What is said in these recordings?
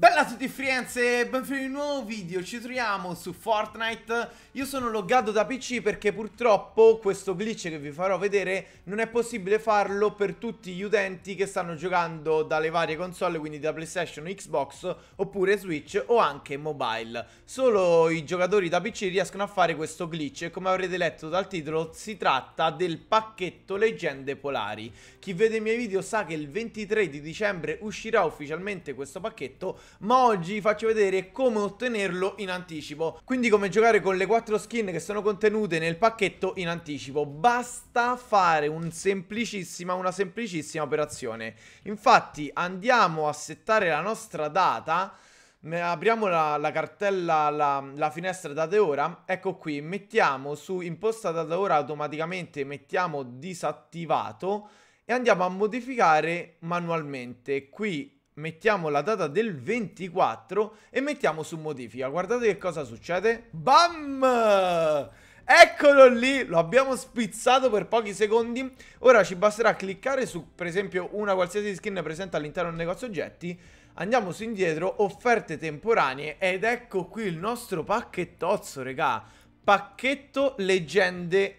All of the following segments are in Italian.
Bye! Bella a tutti Frienze, benvenuti in un nuovo video, ci troviamo su Fortnite Io sono loggato da PC perché purtroppo questo glitch che vi farò vedere Non è possibile farlo per tutti gli utenti che stanno giocando dalle varie console Quindi da PlayStation, Xbox, oppure Switch o anche mobile Solo i giocatori da PC riescono a fare questo glitch E come avrete letto dal titolo si tratta del pacchetto Leggende Polari Chi vede i miei video sa che il 23 di dicembre uscirà ufficialmente questo pacchetto ma oggi faccio vedere come ottenerlo in anticipo. Quindi come giocare con le quattro skin che sono contenute nel pacchetto in anticipo. Basta fare un semplicissima, una semplicissima operazione. Infatti andiamo a settare la nostra data apriamo la, la cartella, la, la, finestra date ora, ecco qui, mettiamo su imposta data ora automaticamente, mettiamo disattivato e andiamo a modificare manualmente. Qui mettiamo la data del 24 e mettiamo su modifica. Guardate che cosa succede. Bam! Eccolo lì, lo abbiamo spizzato per pochi secondi. Ora ci basterà cliccare su, per esempio, una qualsiasi skin presente all'interno del negozio oggetti. Andiamo su indietro, offerte temporanee ed ecco qui il nostro pacchettozzo, regà. Pacchetto leggende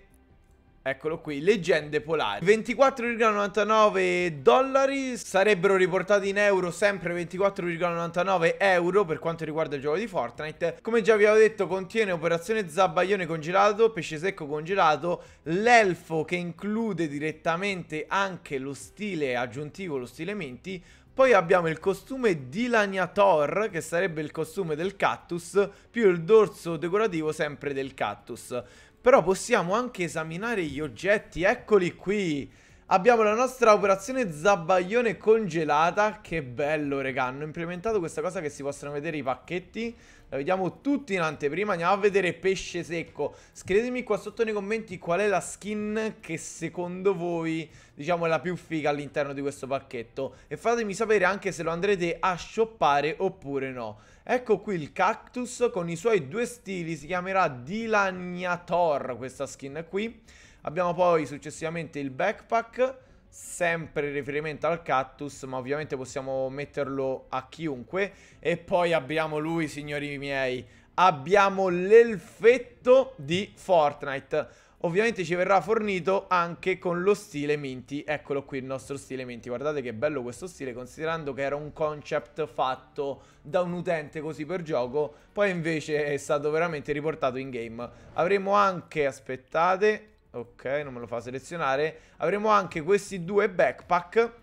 Eccolo qui, leggende polari 24,99 dollari Sarebbero riportati in euro sempre 24,99 euro per quanto riguarda il gioco di Fortnite Come già vi avevo detto contiene operazione Zabaglione congelato, pesce secco congelato L'elfo che include direttamente anche lo stile aggiuntivo, lo stile menti poi abbiamo il costume Dilaniator che sarebbe il costume del cactus, più il dorso decorativo sempre del cactus. Però possiamo anche esaminare gli oggetti, eccoli qui Abbiamo la nostra operazione zabbaglione congelata, che bello regà, hanno implementato questa cosa che si possono vedere i pacchetti La vediamo tutti in anteprima, andiamo a vedere pesce secco Scrivetemi qua sotto nei commenti qual è la skin che secondo voi, diciamo, è la più figa all'interno di questo pacchetto E fatemi sapere anche se lo andrete a shoppare oppure no Ecco qui il cactus con i suoi due stili, si chiamerà Dilagnator questa skin qui Abbiamo poi successivamente il backpack, sempre in riferimento al cactus, ma ovviamente possiamo metterlo a chiunque. E poi abbiamo lui, signori miei, abbiamo l'elfetto di Fortnite. Ovviamente ci verrà fornito anche con lo stile Minty, eccolo qui il nostro stile Minty, guardate che bello questo stile considerando che era un concept fatto da un utente così per gioco, poi invece è stato veramente riportato in game. Avremo anche, aspettate, Ok, non me lo fa selezionare. Avremo anche questi due backpack.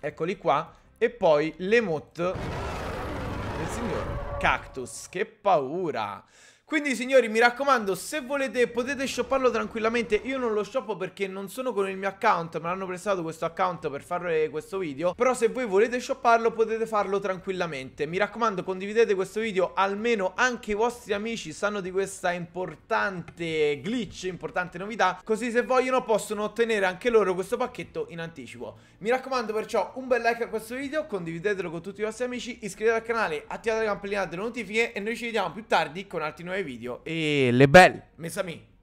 Eccoli qua. E poi l'emote del signor Cactus. Che paura! Quindi signori mi raccomando se volete potete shopparlo tranquillamente Io non lo shoppo perché non sono con il mio account Me l'hanno prestato questo account per fare questo video Però se voi volete shopparlo potete farlo tranquillamente Mi raccomando condividete questo video Almeno anche i vostri amici sanno di questa importante glitch Importante novità Così se vogliono possono ottenere anche loro questo pacchetto in anticipo Mi raccomando perciò un bel like a questo video Condividetelo con tutti i vostri amici Iscrivetevi al canale attivate la campanella delle notifiche E noi ci vediamo più tardi con altri nuovi video nuovi video e le belle, mes amis.